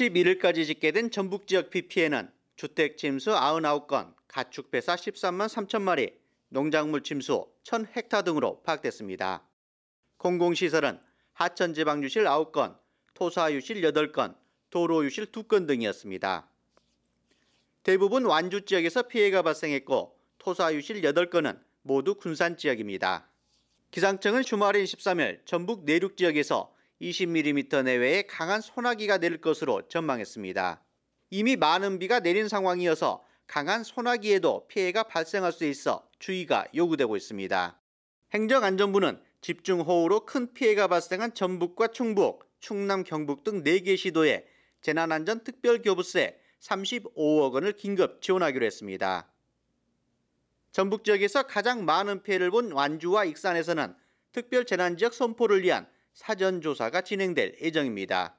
11일까지 집계된 전북 지역 PPN은 주택 침수 99건, 가축 폐사 13만 3천 마리, 농작물 침수 1,000헥타 등으로 파악됐습니다. 공공시설은 하천지방 유실 9건, 토사 유실 8건, 도로 유실 2건 등이었습니다. 대부분 완주 지역에서 피해가 발생했고 토사 유실 8건은 모두 군산 지역입니다. 기상청은 주말인 13일 전북 내륙 지역에서 20mm 내외의 강한 소나기가 내릴 것으로 전망했습니다. 이미 많은 비가 내린 상황이어서 강한 소나기에도 피해가 발생할 수 있어 주의가 요구되고 있습니다. 행정안전부는 집중호우로 큰 피해가 발생한 전북과 충북, 충남, 경북 등 4개 시도에 재난안전특별교부세 35억 원을 긴급 지원하기로 했습니다. 전북 지역에서 가장 많은 피해를 본 완주와 익산에서는 특별재난지역 선포를 위한 사전조사가 진행될 예정입니다.